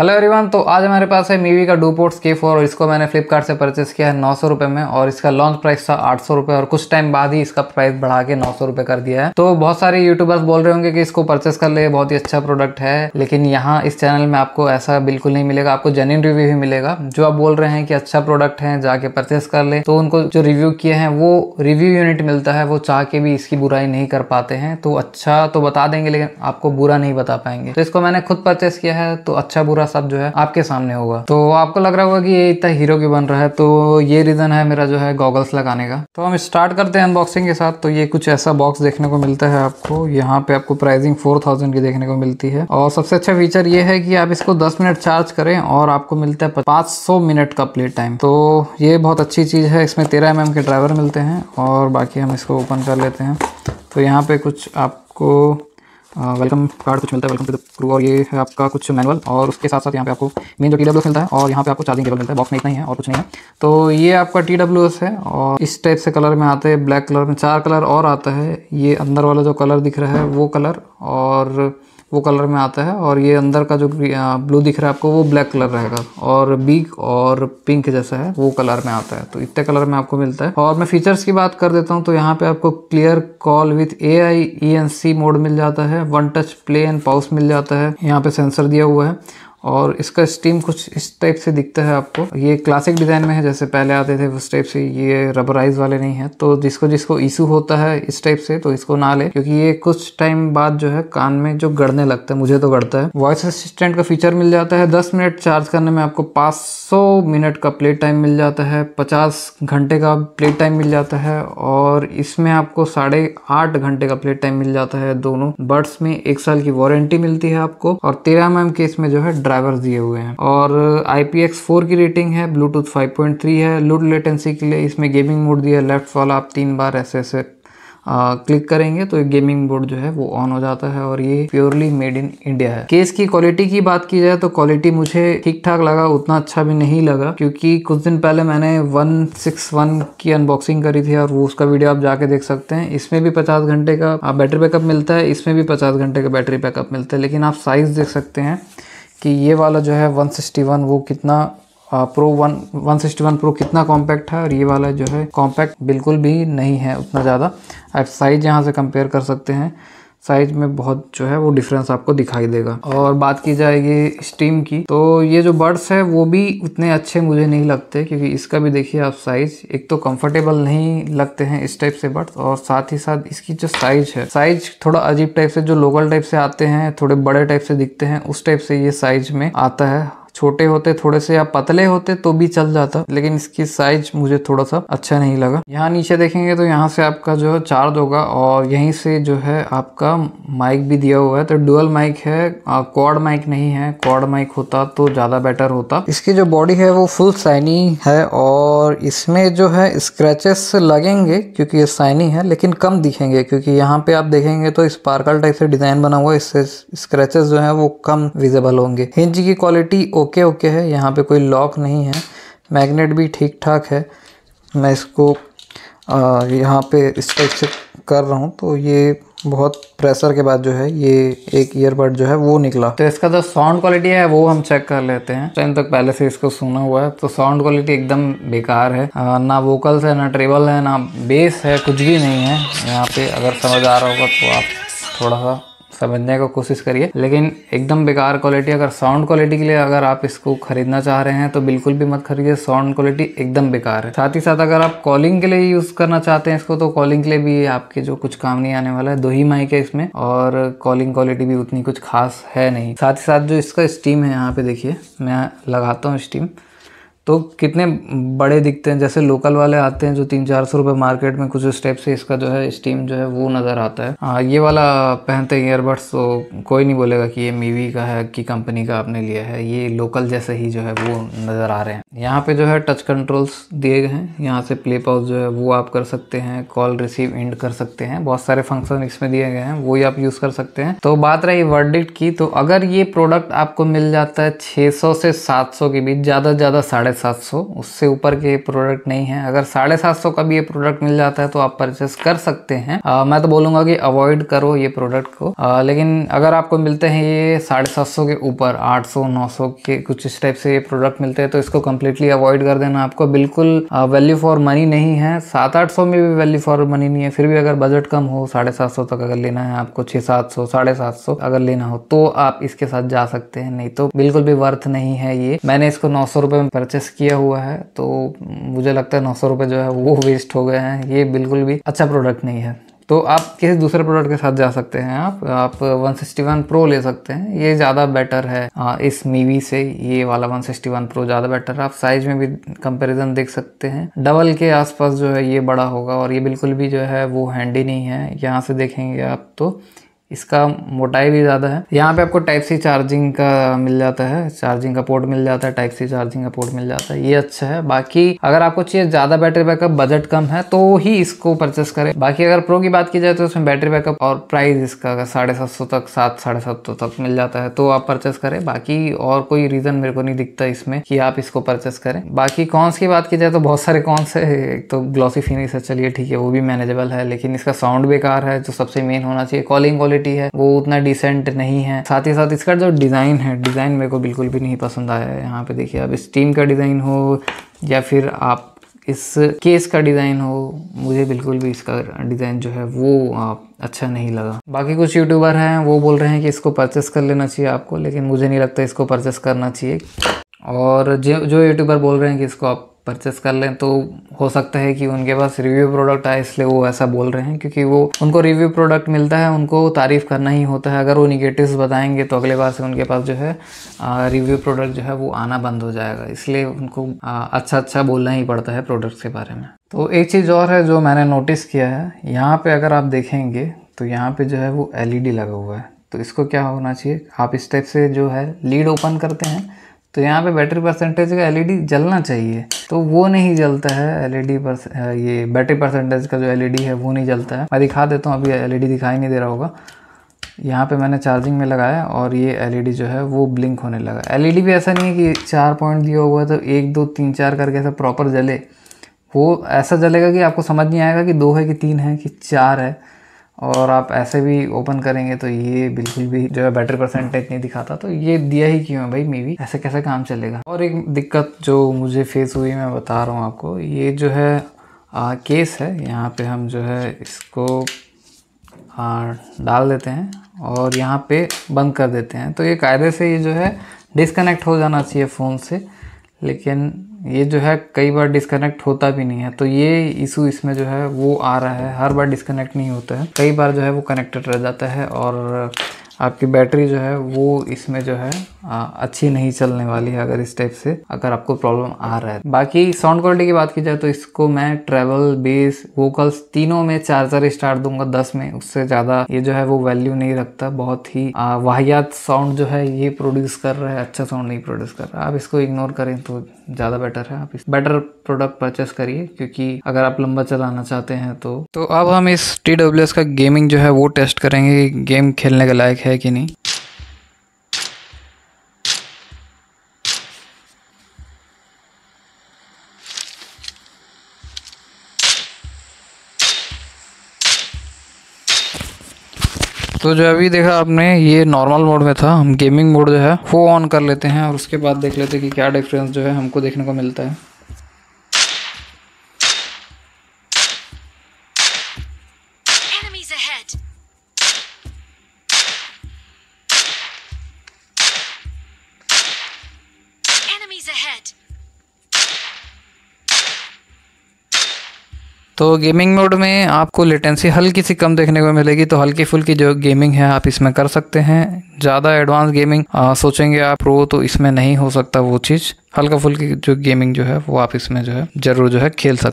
hello everyone तो आज हमारे पास है मीवी का डूपोर्ट्स के फोर और इसको मैंने फ्लिपकार्ट से परचेस किया है नौ सौ रुपये में और इसका लॉन्च प्राइस था आठ सौ रुपये और कुछ टाइम बाद ही इसका प्राइस बढ़ा के नौ सौ रुपये कर दिया है तो बहुत सारे यूट्यूबर्स बोल रहे होंगे कि इसको परचेस कर ले बहुत ही अच्छा प्रोडक्ट है लेकिन यहाँ इस चैनल में आपको ऐसा बिल्कुल नहीं मिलेगा आपको जेन्यून रिव्यू भी मिलेगा जो आप बोल रहे हैं कि अच्छा प्रोडक्ट है जाके परचेस कर ले तो उनको जो रिव्यू किए हैं वो रिव्यू यूनिट मिलता है वो चाह के भी इसकी बुराई नहीं कर पाते हैं तो अच्छा तो बता देंगे लेकिन आपको बुरा नहीं बता पाएंगे तो इसको मैंने खुद परचेस किया है तो अच्छा बुरा सब जो है आपके सामने होगा तो आपको लग रहा होगा कि ये इतना हीरो की बन रहा है तो ये रीज़न है मेरा जो है गॉगल्स लगाने का तो हम स्टार्ट करते हैं अनबॉक्सिंग के साथ तो ये कुछ ऐसा बॉक्स देखने को मिलता है आपको यहाँ पे आपको प्राइसिंग फोर थाउजेंड की देखने को मिलती है और सबसे अच्छा फीचर ये है कि आप इसको दस मिनट चार्ज करें और आपको मिलता है पाँच सौ मिनट का प्ले टाइम तो ये बहुत अच्छी चीज़ है इसमें तेरह एम के ड्राइवर मिलते हैं और बाकी हम इसको ओपन कर लेते हैं तो यहाँ पे कुछ आपको वेलकम कार्ड कुछ मिलता है वेलकम टू द क्रू और ये है आपका कुछ मैनुअल और उसके साथ साथ यहाँ पे आपको मेन जो टी डब्ल्यू मिलता है और यहाँ पे आपको चार्जिंग केबल मिलता है बॉक्स में इतना ही है और कुछ नहीं है तो ये आपका टी डब्ल्यू एस है और इस टाइप से कलर में आते हैं ब्लैक कलर में चार कलर और आता है ये अंदर वाला जो कलर दिख रहा है वो कलर और वो कलर में आता है और ये अंदर का जो ब्लू दिख रहा है आपको वो ब्लैक कलर रहेगा और बीक और पिंक जैसा है वो कलर में आता है तो इतने कलर में आपको मिलता है और मैं फीचर्स की बात कर देता हूँ तो यहाँ पे आपको clear call with A I mode मिल जाता है one touch play and pause मिल जाता है यहाँ पे सेंसर दिया हुआ है और इसका स्टीम कुछ इस टाइप से दिखता है आपको ये क्लासिक डिज़ाइन में है जैसे पहले आते थे उस टाइप से ये रबराइज वाले नहीं है तो जिसको जिसको इशू होता है इस टाइप से तो इसको ना ले क्योंकि ये कुछ टाइम बाद जो है कान में जो गड़ने लगता है मुझे तो गड़ता है वॉइस असिस्टेंट का फीचर मिल जाता है दस मिनट चार्ज करने में आपको पाँच मिनट का प्ले टाइम मिल जाता है पचास घंटे का प्ले टाइम मिल जाता है और इसमें आपको साढ़े आठ घंटे का प्ले टाइम मिल जाता है दोनों बर्ड्स में एक साल की वारंटी मिलती है आपको और तेरह एम के इसमें जो है ड्राइवर दिए हुए हैं और uh, IPX4 फोर की रेटिंग है ब्लूटूथ फाइव पॉइंट थ्री है लूड लेटेंसी के लिए इसमें गेमिंग मोड दिया है लेफ्ट वाला आप तीन बार ऐसे ऐसे आ, क्लिक करेंगे तो गेमिंग बोर्ड जो है वो ऑन हो जाता है और ये प्योरली मेड इन इंडिया है केस की क्वालिटी की बात की जाए तो क्वालिटी मुझे ठीक ठाक लगा उतना अच्छा भी नहीं लगा क्योंकि कुछ दिन पहले मैंने 161 की अनबॉक्सिंग करी थी और वो उसका वीडियो आप जाके देख सकते हैं इसमें भी 50 घंटे का बैटरी uh, बैकअप मिलता है इसमें भी पचास घंटे का बैटरी बैकअप मिलता है लेकिन आप साइज़ देख सकते हैं कि ये वाला जो है 161 वो कितना pro one one sixty one pro कितना कॉम्पैक्ट है और ये वाला जो है कॉम्पैक्ट बिल्कुल भी नहीं है उतना ज़्यादा आप साइज यहाँ से कंपेयर कर सकते हैं साइज में बहुत जो है वो डिफरेंस आपको दिखाई देगा और बात की जाएगी स्टीम की तो ये जो बर्ड्स है वो भी उतने अच्छे मुझे नहीं लगते क्योंकि इसका भी देखिए आप साइज एक तो कंफर्टेबल नहीं लगते हैं इस टाइप से बर्ड्स और साथ ही साथ इसकी जो साइज है साइज थोड़ा अजीब टाइप से जो लोकल टाइप से आते हैं थोड़े बड़े टाइप से दिखते हैं उस टाइप से ये साइज में आता है छोटे होते थोड़े से या पतले होते तो भी चल जाता लेकिन इसकी साइज मुझे थोड़ा सा अच्छा नहीं लगा यहाँ नीचे देखेंगे तो यहाँ से आपका जो है चार्ज होगा और यहीं से जो है आपका माइक भी दिया हुआ है तो डुअल माइक है कॉर्ड माइक नहीं है कॉर्ड माइक होता तो ज़्यादा बेटर होता इसकी जो बॉडी है वो फुल साइनी है और इसमें जो है स्क्रेचेस लगेंगे क्योंकि ये साइनी है लेकिन कम दिखेंगे क्योंकि यहाँ पे आप देखेंगे तो स्पार्कल टाइप से डिज़ाइन बना हुआ है इससे स्क्रेचेस जो है वो कम विजेबल होंगे हिंज की क्वालिटी ओके ओके ओके है यहाँ पे कोई लॉक नहीं है मैग्नेट भी ठीक ठाक है मैं इसको यहाँ पे इस टाइप से कर रहा हूँ तो ये बहुत प्रेशर के बाद जो है ये एक ईयरबड जो है वो निकला तो इसका जो साउंड क्वालिटी है वो हम चेक कर लेते हैं टाइम तक पहले से इसको सुना हुआ है तो साउंड क्वालिटी एकदम बेकार है आ, ना वोकल्स है ना ट्रेबल है ना बेस है कुछ भी नहीं है यहाँ पे अगर समझ आ रहा होगा तो आप थोड़ा सा समझने का कोशिश करिए लेकिन एकदम बेकार क्वालिटी अगर साउंड क्वालिटी के लिए अगर आप इसको खरीदना चाह रहे हैं तो बिल्कुल भी मत खरीदिए साउंड क्वालिटी एकदम बेकार है साथ ही साथ अगर आप कॉलिंग के लिए यूज़ करना चाहते हैं इसको तो कॉलिंग के लिए भी आपके जो कुछ काम नहीं आने वाला है दो ही माइक है इसमें और कॉलिंग क्वालिटी भी उतनी कुछ खास है नहीं साथ ही साथ जो इसका स्टीम है यहाँ पे देखिए मैं लगाता हूँ स्टीम तो कितने बड़े दिखते हैं जैसे लोकल वाले आते हैं जो तीन चार सौ रुपये मार्केट में कुछ स्टेप से इसका जो है स्टीम जो है वो नज़र आता है आ, हाँ, ये वाला पहनते हैं ईयरबड्स तो कोई नहीं बोलेगा कि ये मीवी का है कि कंपनी का आपने लिया है ये लोकल जैसे ही जो है वो नज़र आ रहे हैं यहाँ पे जो है टच कंट्रोल्स दिए गए हैं यहाँ से प्ले पॉज जो है वो आप कर सकते हैं कॉल रिसीव एंड कर सकते हैं बहुत सारे फंक्शन इसमें दिए गए हैं वो ही आप यूज़ कर सकते हैं तो बात रही वर्डिट की तो अगर ये प्रोडक्ट आपको मिल जाता है छः से सात के बीच ज़्यादा ज़्यादा साढ़े साढ़े सात सौ उससे ऊपर के प्रोडक्ट नहीं है अगर साढ़े सात सौ का भी ये प्रोडक्ट मिल जाता है तो आप परचेस कर सकते हैं आ, मैं तो बोलूंगा कि अवॉइड करो ये प्रोडक्ट को आ, लेकिन अगर आपको मिलते हैं ये साढ़े सात सौ के ऊपर आठ सौ नौ सौ के कुछ इस टाइप से ये प्रोडक्ट मिलते हैं तो इसको कम्प्लीटली अवॉइड कर देना आपको बिल्कुल वैल्यू फॉर मनी नहीं है सात आठ सौ में भी वैल्यू फॉर मनी नहीं है फिर भी अगर बजट कम हो साढ़े सात सौ तक अगर लेना है आपको छः सात सौ साढ़े सात सौ अगर लेना हो तो आप इसके साथ जा सकते हैं नहीं तो बिल्कुल भी वर्थ नहीं है ये मैंने इसको नौ सौ रुपये में परचेस परचेस किया हुआ है तो मुझे लगता है नौ सौ जो है वो वेस्ट हो गए हैं ये बिल्कुल भी अच्छा प्रोडक्ट नहीं है तो आप किसी दूसरे प्रोडक्ट के साथ जा सकते हैं आप आप 161 प्रो ले सकते हैं ये ज़्यादा बेटर है आ, इस मीवी से ये वाला 161 प्रो ज़्यादा बेटर है आप साइज में भी कंपैरिजन देख सकते हैं डबल के आसपास जो है ये बड़ा होगा और ये बिल्कुल भी जो है वो हैंडी नहीं है यहाँ से देखेंगे आप तो इसका मोटाई भी ज़्यादा है यहाँ पे आपको टाइप सी चार्जिंग का मिल जाता है चार्जिंग का पोर्ट मिल जाता है टाइप सी चार्जिंग का पोर्ट मिल जाता है ये अच्छा है बाकी अगर आपको चाहिए ज़्यादा बैटरी बैकअप बजट कम है तो ही इसको परचेस करें बाकी अगर प्रो की बात की जाए तो उसमें बैटरी बैकअप और प्राइस इसका अगर साढ़े सात सौ तक सात साढ़े सात सौ तक मिल जाता है तो आप परचेस करें बाकी और कोई रीज़न मेरे को नहीं दिखता इसमें कि आप इसको परचेस करें बाकी कॉन्स की बात की जाए तो बहुत सारे कॉन्स है एक तो ग्लॉसी फिनिश है चलिए ठीक है वो भी मैनेजेबल है लेकिन इसका साउंड बेकार है जो सबसे मेन होना चाहिए कॉलिंग क्वालिटी क्वालिटी है वो उतना डिसेंट नहीं है साथ ही साथ इसका जो डिज़ाइन है डिज़ाइन मेरे को बिल्कुल भी नहीं पसंद आया है यहाँ पे देखिए अब स्टीम का डिज़ाइन हो या फिर आप इस केस का डिज़ाइन हो मुझे बिल्कुल भी इसका डिज़ाइन जो है वो आप अच्छा नहीं लगा बाकी कुछ यूट्यूबर हैं वो बोल रहे हैं कि इसको परचेस कर लेना चाहिए आपको लेकिन मुझे नहीं लगता इसको परचेस करना चाहिए और जो जो यूट्यूबर बोल रहे हैं कि इसको आप परचेस कर लें तो हो सकता है कि उनके पास रिव्यू प्रोडक्ट आए इसलिए वो ऐसा बोल रहे हैं क्योंकि वो उनको रिव्यू प्रोडक्ट मिलता है उनको तारीफ़ करना ही होता है अगर वो निगेटिव बताएंगे तो अगले बार से उनके पास जो है रिव्यू प्रोडक्ट जो है वो आना बंद हो जाएगा इसलिए उनको अच्छा अच्छा बोलना ही पड़ता है प्रोडक्ट्स के बारे में तो एक चीज़ और है जो मैंने नोटिस किया है यहाँ पर अगर आप देखेंगे तो यहाँ पे जो है वो एल e लगा हुआ है तो इसको क्या होना चाहिए आप इस टाइप से जो है लीड ओपन करते हैं तो यहाँ पे बैटरी परसेंटेज का एलईडी जलना चाहिए तो वो नहीं जलता है एलईडी पर ये बैटरी परसेंटेज का जो एलईडी है वो नहीं जलता है मैं दिखा देता हूँ अभी एलईडी दिखाई नहीं दे रहा होगा यहाँ पे मैंने चार्जिंग में लगाया और ये एलईडी जो है वो ब्लिंक होने लगा एलईडी भी ऐसा नहीं है कि चार पॉइंट दिया हुआ तो एक दो तीन चार करके ऐसा प्रॉपर जले वो ऐसा जलेगा कि आपको समझ नहीं आएगा कि दो है कि तीन है कि चार है और आप ऐसे भी ओपन करेंगे तो ये बिल्कुल भी जो है बैटरी परसेंटेज नहीं दिखाता तो ये दिया ही क्यों है भाई मे ऐसे कैसे काम चलेगा और एक दिक्कत जो मुझे फेस हुई मैं बता रहा हूँ आपको ये जो है आ, केस है यहाँ पे हम जो है इसको आ, डाल देते हैं और यहाँ पे बंद कर देते हैं तो ये कायदे से ये जो है डिसकनेक्ट हो जाना चाहिए फ़ोन से लेकिन ये जो है कई बार डिस्कनेक्ट होता भी नहीं है तो ये इशू इसमें जो है वो आ रहा है हर बार डिस्कनेक्ट नहीं होता है कई बार जो है वो कनेक्टेड रह जाता है और आपकी बैटरी जो है वो इसमें जो है आ, अच्छी नहीं चलने वाली है अगर इस टाइप से अगर आपको प्रॉब्लम आ रहा है बाकी साउंड क्वालिटी की बात की जाए तो इसको मैं ट्रेवल बेस वोकल्स तीनों में चार्जर स्टार दूंगा दस में उससे ज़्यादा ये जो है वो वैल्यू नहीं रखता बहुत ही वाहियात साउंड जो है ये प्रोड्यूस कर रहा है अच्छा साउंड नहीं प्रोड्यूस कर रहा आप इसको इग्नोर करें तो ज़्यादा बेटर है आप इस बेटर प्रोडक्ट परचेस करिए क्योंकि अगर आप लंबा चलाना चाहते हैं तो तो अब हम इस टी का गेमिंग जो है वो टेस्ट करेंगे गेम खेलने के लायक है कि नहीं तो जो अभी देखा आपने ये नॉर्मल मोड में था हम गेमिंग मोड जो है वो ऑन कर लेते हैं और उसके बाद देख लेते हैं कि क्या डिफरेंस जो है हमको देखने को मिलता है तो गेमिंग मोड में आपको लेटेंसी हल्की सी कम देखने को मिलेगी तो हल्की फुल्की जो गेमिंग है आप इसमें कर सकते हैं ज़्यादा एडवांस गेमिंग आ, सोचेंगे आप प्रो तो इसमें नहीं हो सकता वो चीज़ हल्का फुल्की जो गेमिंग जो है वो आप इसमें जो है ज़रूर जो है खेल सकते